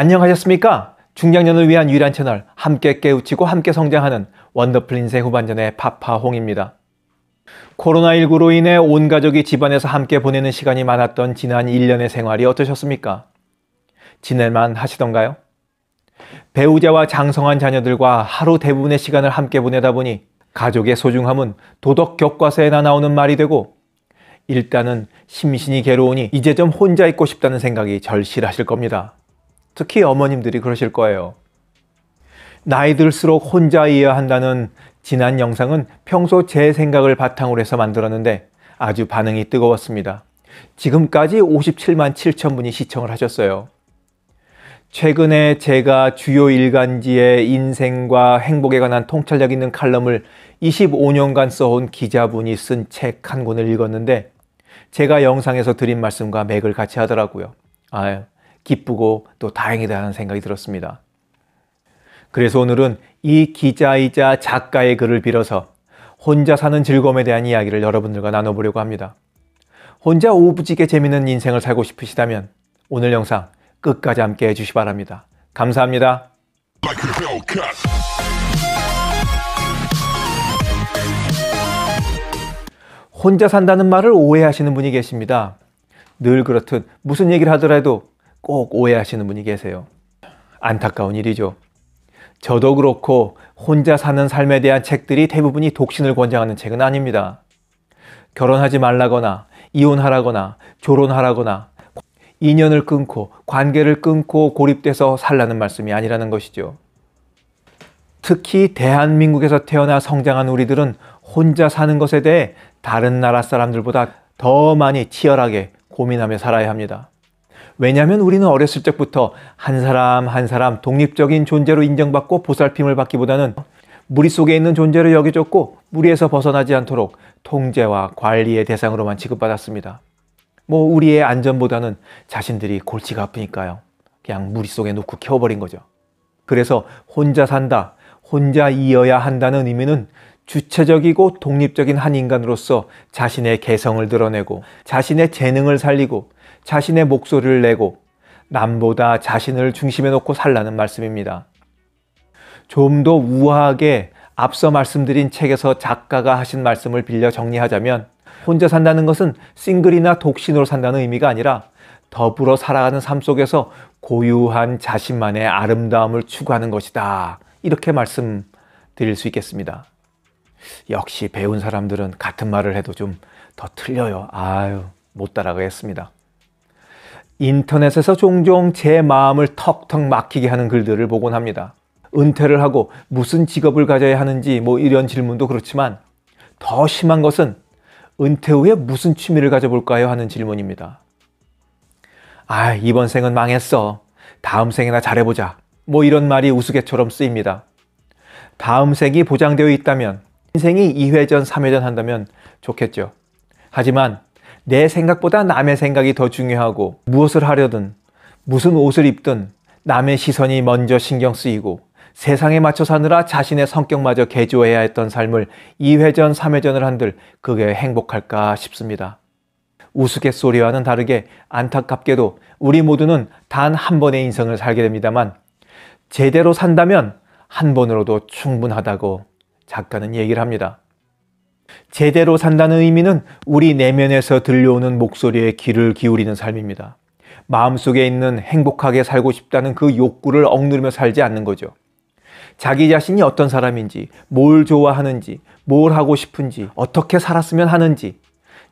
안녕하셨습니까? 중장년을 위한 유일한 채널, 함께 깨우치고 함께 성장하는 원더풀 인생 후반전의 파파홍입니다. 코로나19로 인해 온 가족이 집안에서 함께 보내는 시간이 많았던 지난 1년의 생활이 어떠셨습니까? 지낼만 하시던가요? 배우자와 장성한 자녀들과 하루 대부분의 시간을 함께 보내다 보니 가족의 소중함은 도덕 교과서에나 나오는 말이 되고 일단은 심신이 괴로우니 이제 좀 혼자 있고 싶다는 생각이 절실하실 겁니다. 특히 어머님들이 그러실 거예요. 나이 들수록 혼자 이해한다는 지난 영상은 평소 제 생각을 바탕으로 해서 만들었는데 아주 반응이 뜨거웠습니다. 지금까지 57만 7천 분이 시청을 하셨어요. 최근에 제가 주요 일간지의 인생과 행복에 관한 통찰력 있는 칼럼을 25년간 써온 기자분이 쓴 책 한 권을 읽었는데 제가 영상에서 드린 말씀과 맥을 같이 하더라고요. 아, 유 기쁘고 또 다행이다는 생각이 들었습니다. 그래서 오늘은 이 기자이자 작가의 글을 빌어서 혼자 사는 즐거움에 대한 이야기를 여러분들과 나눠보려고 합니다. 혼자 오부지게 재밌는 인생을 살고 싶으시다면 오늘 영상 끝까지 함께 해주시 바랍니다. 감사합니다. 혼자 산다는 말을 오해하시는 분이 계십니다. 늘 그렇듯 무슨 얘기를 하더라도 꼭 오해하시는 분이 계세요. 안타까운 일이죠. 저도 그렇고 혼자 사는 삶에 대한 책들이 대부분이 독신을 권장하는 책은 아닙니다. 결혼하지 말라거나 이혼하라거나 조혼하라거나 인연을 끊고 관계를 끊고 고립돼서 살라는 말씀이 아니라는 것이죠. 특히 대한민국에서 태어나 성장한 우리들은 혼자 사는 것에 대해 다른 나라 사람들보다 더 많이 치열하게 고민하며 살아야 합니다. 왜냐하면 우리는 어렸을 적부터 한 사람 한 사람 독립적인 존재로 인정받고 보살핌을 받기보다는 무리 속에 있는 존재로 여겨졌고 무리에서 벗어나지 않도록 통제와 관리의 대상으로만 취급받았습니다. 뭐 우리의 안전보다는 자신들이 골치가 아프니까요. 그냥 무리 속에 놓고 키워버린 거죠. 그래서 혼자 산다, 혼자 이어야 한다는 의미는 주체적이고 독립적인 한 인간으로서 자신의 개성을 드러내고 자신의 재능을 살리고 자신의 목소리를 내고 남보다 자신을 중심에 놓고 살라는 말씀입니다. 좀 더 우아하게 앞서 말씀드린 책에서 작가가 하신 말씀을 빌려 정리하자면 혼자 산다는 것은 싱글이나 독신으로 산다는 의미가 아니라 더불어 살아가는 삶 속에서 고유한 자신만의 아름다움을 추구하는 것이다. 이렇게 말씀드릴 수 있겠습니다. 역시 배운 사람들은 같은 말을 해도 좀 더 틀려요. 아유, 못 따라가겠습니다. 인터넷에서 종종 제 마음을 턱턱 막히게 하는 글들을 보곤 합니다. 은퇴를 하고 무슨 직업을 가져야 하는지 뭐 이런 질문도 그렇지만 더 심한 것은 은퇴 후에 무슨 취미를 가져볼까요? 하는 질문입니다. 아, 이번 생은 망했어. 다음 생에나 잘해보자. 뭐 이런 말이 우스갯처럼 쓰입니다. 다음 생이 보장되어 있다면, 인생이 2회전, 3회전 한다면 좋겠죠. 하지만 내 생각보다 남의 생각이 더 중요하고 무엇을 하려든 무슨 옷을 입든 남의 시선이 먼저 신경 쓰이고 세상에 맞춰 사느라 자신의 성격마저 개조해야 했던 삶을 2회전, 3회전을 한들 그게 행복할까 싶습니다. 우스갯소리와는 다르게 안타깝게도 우리 모두는 단 한 번의 인생을 살게 됩니다만 제대로 산다면 한 번으로도 충분하다고 작가는 얘기를 합니다. 제대로 산다는 의미는 우리 내면에서 들려오는 목소리에 귀를 기울이는 삶입니다. 마음속에 있는 행복하게 살고 싶다는 그 욕구를 억누르며 살지 않는 거죠. 자기 자신이 어떤 사람인지, 뭘 좋아하는지, 뭘 하고 싶은지, 어떻게 살았으면 하는지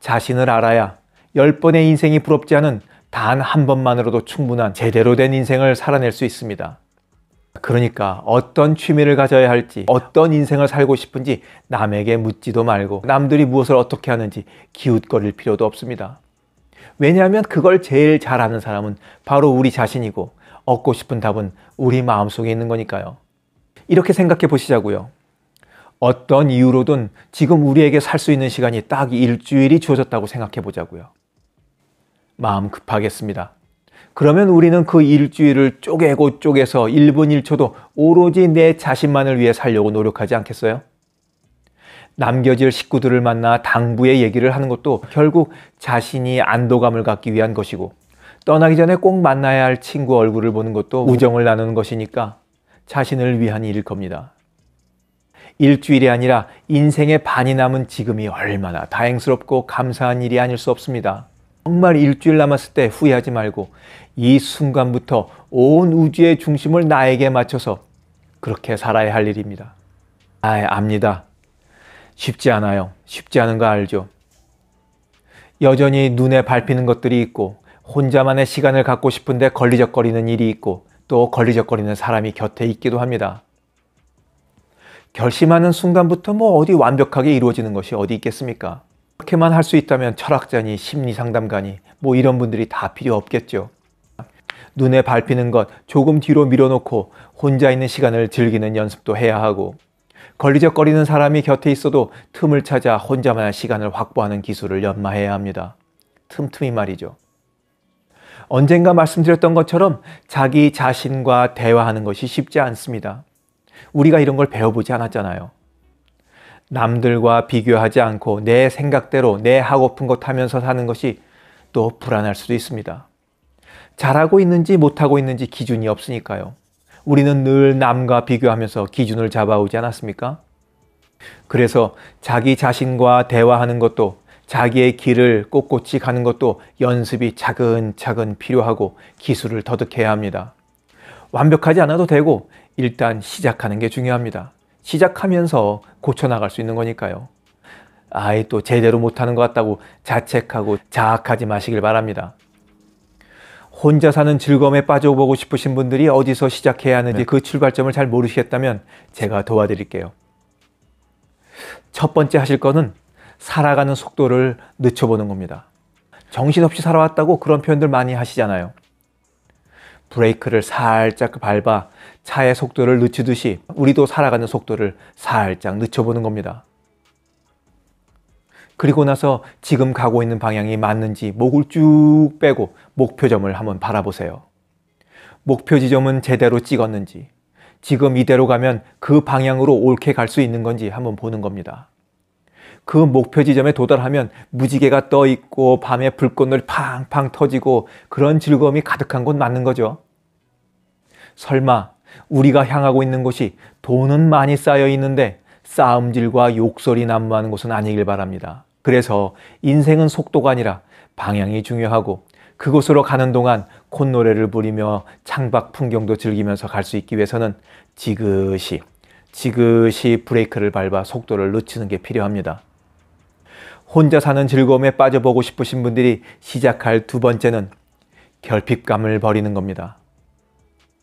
자신을 알아야 열 번의 인생이 부럽지 않은 단 한 번만으로도 충분한 제대로 된 인생을 살아낼 수 있습니다. 그러니까 어떤 취미를 가져야 할지 어떤 인생을 살고 싶은지 남에게 묻지도 말고 남들이 무엇을 어떻게 하는지 기웃거릴 필요도 없습니다. 왜냐하면 그걸 제일 잘 아는 사람은 바로 우리 자신이고 얻고 싶은 답은 우리 마음속에 있는 거니까요. 이렇게 생각해 보시자고요. 어떤 이유로든 지금 우리에게 살 수 있는 시간이 딱 일주일이 주어졌다고 생각해 보자고요. 마음 급하겠습니다. 그러면 우리는 그 일주일을 쪼개고 쪼개서 1분 1초도 오로지 내 자신만을 위해 살려고 노력하지 않겠어요? 남겨질 식구들을 만나 당부의 얘기를 하는 것도 결국 자신이 안도감을 갖기 위한 것이고 떠나기 전에 꼭 만나야 할 친구 얼굴을 보는 것도 우정을 나누는 것이니까 자신을 위한 일일 겁니다. 일주일이 아니라 인생의 반이 남은 지금이 얼마나 다행스럽고 감사한 일이 아닐 수 없습니다. 정말 일주일 남았을 때 후회하지 말고 이 순간부터 온 우주의 중심을 나에게 맞춰서 그렇게 살아야 할 일입니다. 아, 압니다. 쉽지 않아요. 쉽지 않은 거 알죠. 여전히 눈에 밟히는 것들이 있고 혼자만의 시간을 갖고 싶은데 걸리적거리는 일이 있고 또 걸리적거리는 사람이 곁에 있기도 합니다. 결심하는 순간부터 뭐 어디 완벽하게 이루어지는 것이 어디 있겠습니까? 그렇게만 할 수 있다면 철학자니 심리 상담가니 뭐 이런 분들이 다 필요 없겠죠. 눈에 밟히는 것 조금 뒤로 밀어놓고 혼자 있는 시간을 즐기는 연습도 해야 하고 걸리적거리는 사람이 곁에 있어도 틈을 찾아 혼자만의 시간을 확보하는 기술을 연마해야 합니다. 틈틈이 말이죠. 언젠가 말씀드렸던 것처럼 자기 자신과 대화하는 것이 쉽지 않습니다. 우리가 이런 걸 배워보지 않았잖아요. 남들과 비교하지 않고 내 생각대로 내 하고픈 것 하면서 사는 것이 또 불안할 수도 있습니다. 잘하고 있는지 못하고 있는지 기준이 없으니까요. 우리는 늘 남과 비교하면서 기준을 잡아오지 않았습니까? 그래서 자기 자신과 대화하는 것도 자기의 길을 꼿꼿이 가는 것도 연습이 차근차근 필요하고 기술을 터득해야 합니다. 완벽하지 않아도 되고 일단 시작하는 게 중요합니다. 시작하면서 고쳐나갈 수 있는 거니까요. 아이 또 제대로 못하는 것 같다고 자책하고 자학하지 마시길 바랍니다. 혼자 사는 즐거움에 빠져보고 싶으신 분들이 어디서 시작해야 하는지 네. 그 출발점을 잘 모르시겠다면 제가 도와드릴게요. 첫 번째 하실 거는 살아가는 속도를 늦춰보는 겁니다. 정신없이 살아왔다고 그런 표현들 많이 하시잖아요. 브레이크를 살짝 밟아 차의 속도를 늦추듯이 우리도 살아가는 속도를 살짝 늦춰보는 겁니다. 그리고 나서 지금 가고 있는 방향이 맞는지 목을 쭉 빼고 목표점을 한번 바라보세요. 목표 지점은 제대로 찍었는지, 지금 이대로 가면 그 방향으로 옳게 갈 수 있는 건지 한번 보는 겁니다. 그 목표 지점에 도달하면 무지개가 떠 있고 밤에 불꽃놀이 팡팡 터지고 그런 즐거움이 가득한 곳 맞는 거죠. 설마 우리가 향하고 있는 곳이 돈은 많이 쌓여 있는데 싸움질과 욕설이 난무하는 곳은 아니길 바랍니다. 그래서 인생은 속도가 아니라 방향이 중요하고 그곳으로 가는 동안 콧노래를 부리며 창밖 풍경도 즐기면서 갈 수 있기 위해서는 지그시, 지그시 브레이크를 밟아 속도를 늦추는 게 필요합니다. 혼자 사는 즐거움에 빠져보고 싶으신 분들이 시작할 두 번째는 결핍감을 버리는 겁니다.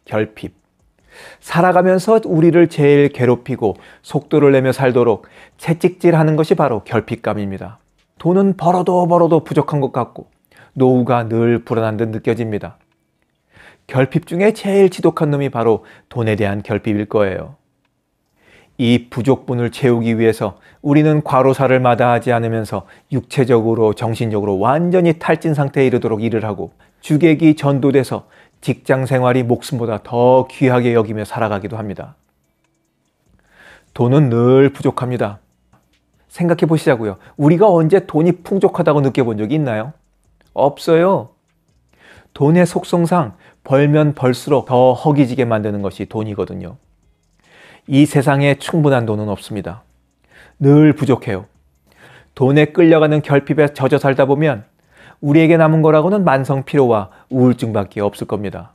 결핍. 살아가면서 우리를 제일 괴롭히고 속도를 내며 살도록 채찍질하는 것이 바로 결핍감입니다. 돈은 벌어도 벌어도 부족한 것 같고 노후가 늘 불안한 듯 느껴집니다. 결핍 중에 제일 지독한 놈이 바로 돈에 대한 결핍일 거예요. 이 부족분을 채우기 위해서 우리는 과로사를 마다하지 않으면서 육체적으로 정신적으로 완전히 탈진 상태에 이르도록 일을 하고 주객이 전도돼서 직장 생활이 목숨보다 더 귀하게 여기며 살아가기도 합니다. 돈은 늘 부족합니다. 생각해 보시자고요. 우리가 언제 돈이 풍족하다고 느껴본 적이 있나요? 없어요. 돈의 속성상 벌면 벌수록 더 허기지게 만드는 것이 돈이거든요. 이 세상에 충분한 돈은 없습니다. 늘 부족해요. 돈에 끌려가는 결핍에 젖어 살다 보면 우리에게 남은 거라고는 만성 피로와 우울증밖에 없을 겁니다.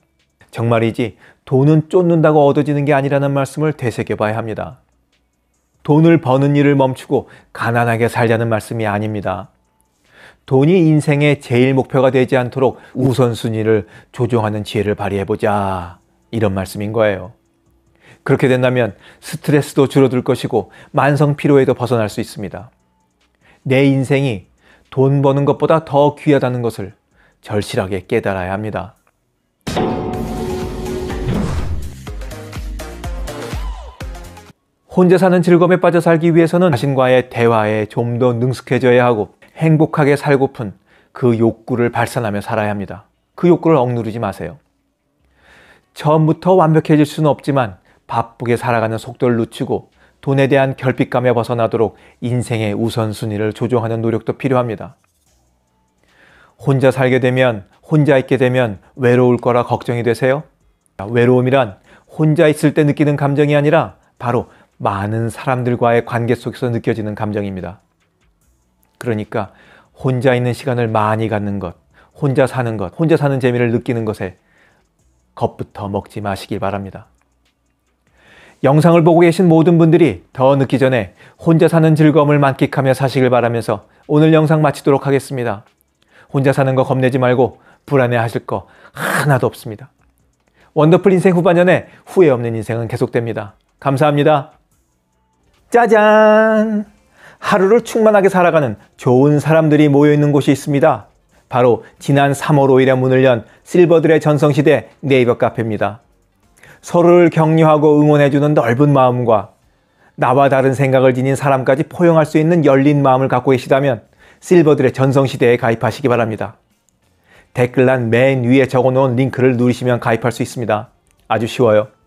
정말이지 돈은 쫓는다고 얻어지는 게 아니라는 말씀을 되새겨 봐야 합니다. 돈을 버는 일을 멈추고 가난하게 살자는 말씀이 아닙니다. 돈이 인생의 제일 목표가 되지 않도록 우선순위를 조정하는 지혜를 발휘해보자. 이런 말씀인 거예요. 그렇게 된다면 스트레스도 줄어들 것이고 만성 피로에도 벗어날 수 있습니다. 내 인생이 돈 버는 것보다 더 귀하다는 것을 절실하게 깨달아야 합니다. 혼자 사는 즐거움에 빠져 살기 위해서는 자신과의 대화에 좀 더 능숙해져야 하고 행복하게 살고픈 그 욕구를 발산하며 살아야 합니다. 그 욕구를 억누르지 마세요. 처음부터 완벽해질 수는 없지만 바쁘게 살아가는 속도를 늦추고 돈에 대한 결핍감에 벗어나도록 인생의 우선순위를 조정하는 노력도 필요합니다. 혼자 살게 되면, 혼자 있게 되면 외로울 거라 걱정이 되세요? 외로움이란 혼자 있을 때 느끼는 감정이 아니라 바로 많은 사람들과의 관계 속에서 느껴지는 감정입니다. 그러니까 혼자 있는 시간을 많이 갖는 것, 혼자 사는 것, 혼자 사는 재미를 느끼는 것에 겁부터 먹지 마시길 바랍니다. 영상을 보고 계신 모든 분들이 더 늦기 전에 혼자 사는 즐거움을 만끽하며 사시길 바라면서 오늘 영상 마치도록 하겠습니다. 혼자 사는 거 겁내지 말고 불안해하실 거 하나도 없습니다. 원더풀 인생 후반년에 후회 없는 인생은 계속됩니다. 감사합니다. 짜잔! 하루를 충만하게 살아가는 좋은 사람들이 모여있는 곳이 있습니다. 바로 지난 3월 5일에 문을 연 실버들의 전성시대 네이버 카페입니다. 서로를 격려하고 응원해주는 넓은 마음과 나와 다른 생각을 지닌 사람까지 포용할 수 있는 열린 마음을 갖고 계시다면 실버들의 전성시대에 가입하시기 바랍니다. 댓글란 맨 위에 적어놓은 링크를 누르시면 가입할 수 있습니다. 아주 쉬워요.